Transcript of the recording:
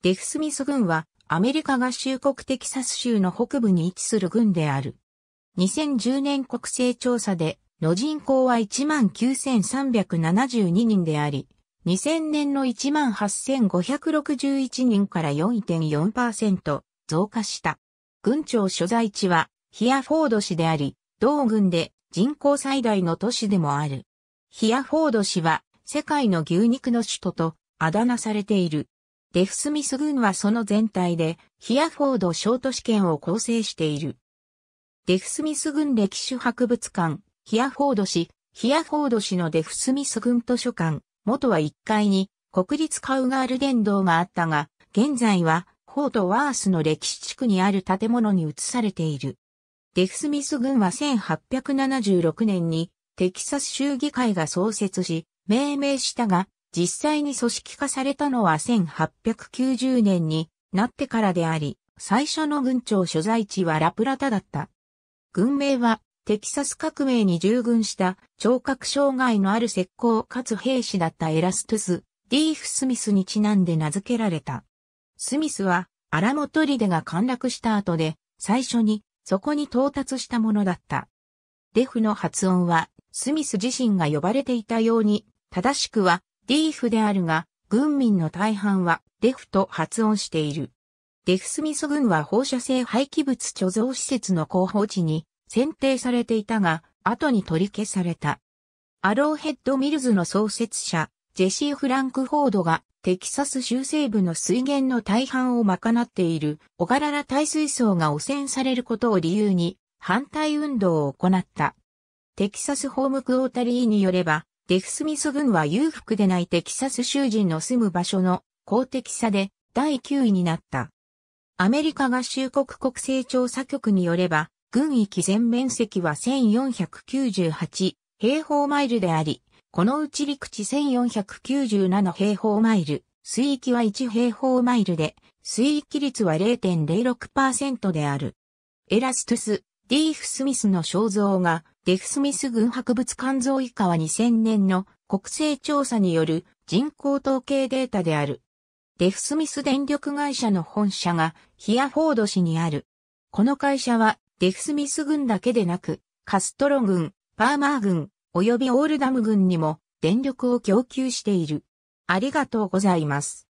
デフスミス郡はアメリカ合衆国テキサス州の北部に位置する郡である。2010年国勢調査での人口は19,372人であり、2000年の18,561人から4.4%増加した。郡庁所在地はヒアフォード市であり、同郡で人口最大の都市でもある。ヒアフォード市は世界の牛肉の首都とあだ名されている。デフスミス軍はその全体でヒアフォード小都市圏を構成している。デフスミス軍歴史博物館、ヒアフォード市、ヒアフォード市のデフスミス軍図書館、元は1階に国立カウガール殿堂があったが、現在はフォートワースの歴史地区にある建物に移されている。デフスミス軍は1876年にテキサス州議会が創設し、命名したが、実際に組織化されたのは1890年になってからであり、最初の軍庁所在地はラプラタだった。軍名はテキサス革命に従軍した聴覚障害のある石膏かつ兵士だったエラストゥス、ディーフ・スミスにちなんで名付けられた。スミスはアラモトリデが陥落した後で最初にそこに到達したものだった。デフの発音はスミス自身が呼ばれていたように正しくはリーフであるが、軍民の大半はデフと発音している。デフスミス軍は放射性廃棄物貯蔵施設の候補地に選定されていたが、後に取り消された。アローヘッドミルズの創設者、ジェシー・フランクフォードがテキサス州西部の水源の大半を賄っている小柄な耐水槽が汚染されることを理由に反対運動を行った。テキサス法務クオータリーによれば、デフスミソ軍は裕福でないテキサス州人の住む場所の公的差で第9位になった。アメリカ合衆国国勢調査局によれば、軍域全面積は1498平方マイルであり、このうち陸地1497平方マイル、水域は1平方マイルで、水域率は0.06%である。エラストゥス、ディーフ・スミスの肖像が、デフ・スミス軍博物館像以下は2000年の国勢調査による人口統計データである。デフ・スミス電力会社の本社がヒアフォード市にある。この会社はデフ・スミス軍だけでなく、カストロ軍、パーマー軍、及びオールダム軍にも電力を供給している。ありがとうございます。